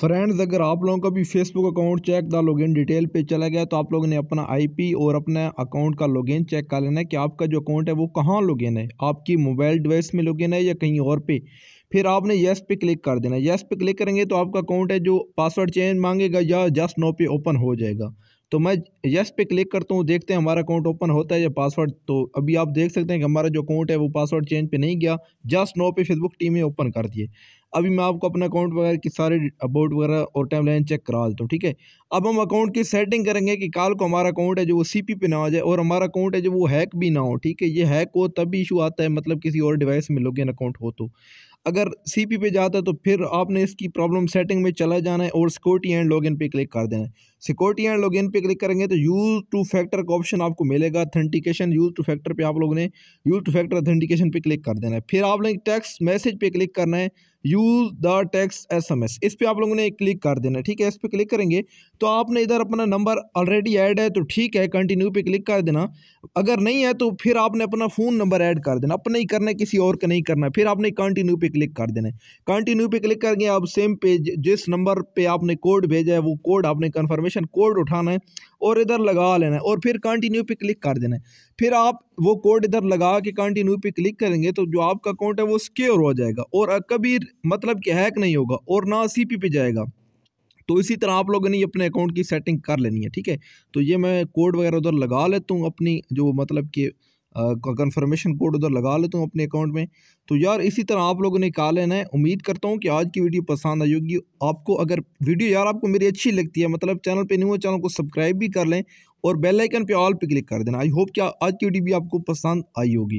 friends अगर आप लोगों का भी Facebook account check the login detail पे चला गया तो आप लोगों ने अपना आईपी और अपना अकाउंट का लॉगिन चेक कर लेना है कि आपका जो अकाउंट है वो कहाँ लॉगिन है आपकी मोबाइल डिवाइस में लॉगिन है या कहीं और पे फिर आपने येस पे क्लिक कर देना येस पे क्लिक करेंगे तो आपका अकाउंट है जो पासवर्ड चेंज मांगेगा या जस्ट नो पे ओपन हो जाएगा तो मैं यस पे क्लिक करता हूँ देखते हैं हमारा अकाउंट ओपन होता है या पासवर्ड तो अभी आप देख सकते हैं कि हमारा जो अकाउंट है वो पासवर्ड चेंज पे नहीं गया जस्ट नो पे फेसबुक टीम ने ओपन कर दिए अभी मैं आपको अपना अकाउंट वगैरह की सारे अबाउट वगैरह और टाइम लाइन चेक करा देता हूँ ठीक है अब हम अकाउंट की सेटिंग करेंगे कि कल को हमारा अकाउंट है जो वो सी पी पे ना आ जाए और हमारा अकाउंट है जो वो हैक भी ना हो ठीक है ये हैक हो तब भी इशू आता है मतलब किसी और डिवाइस में लॉगिन अकाउंट हो तो अगर सी पी पे जाता है तो फिर आपने इसकी प्रॉब्लम सेटिंग में चला जाना है और सिक्योरिटी एंड लॉगिन पे क्लिक कर देना है सिक्योरिटी एंड लॉगिन पे क्लिक करेंगे तो यूज़ टू फैक्टर का ऑप्शन आपको मिलेगा अथेंटिकेशन यूज़ टू फैक्टर पे आप लोगों ने यूज़ टू फैक्टर अथेंटिकेशन पे क्लिक कर देना है फिर आपने टेक्स्ट मैसेज पे क्लिक करना है use the text S M S इस पर आप लोगों ने क्लिक कर देना ठीक है इस पर क्लिक करेंगे तो आपने इधर अपना नंबर ऑलरेडी ऐड है तो ठीक है कंटिन्यू पे क्लिक कर देना अगर नहीं है तो फिर आपने अपना फ़ोन नंबर ऐड कर देना अपना ही करना है किसी और का नहीं करना है फिर आपने कंटिन्यू पे क्लिक कर देना है कंटिन्यू पे क्लिक करके आप सेम पेज जिस नंबर पर आपने कोड भेजा है वो कोड आपने कन्फर्मेशन कोड उठाना है और इधर लगा लेना है और फिर कंटिन्यू पे क्लिक कर देना है फिर आप वो कोड इधर लगा के कंटिन्यू पे क्लिक करेंगे तो जो आपका अकाउंट है वो सिक्योर हो जाएगा और कभी मतलब कि हैक नहीं होगा और ना सी पी पे जाएगा तो इसी तरह आप लोगों ने अपने अकाउंट की सेटिंग कर लेनी है ठीक है तो ये मैं कोड वगैरह उधर लगा लेता हूँ अपनी जो मतलब कि कन्फर्मेशन कोड उधर लगा लेता हूँ अपने अकाउंट में तो यार इसी तरह आप लोगों ने कहा लेना है उम्मीद करता हूँ कि आज की वीडियो पसंद आई होगी आपको अगर वीडियो यार आपको मेरी अच्छी लगती है मतलब चैनल पर नहीं हो चैनल को सब्सक्राइब भी कर लें और बेल आइकन ऑल पर क्लिक कर देना आई होप कि आज की वीडियो भी आपको पसंद आई होगी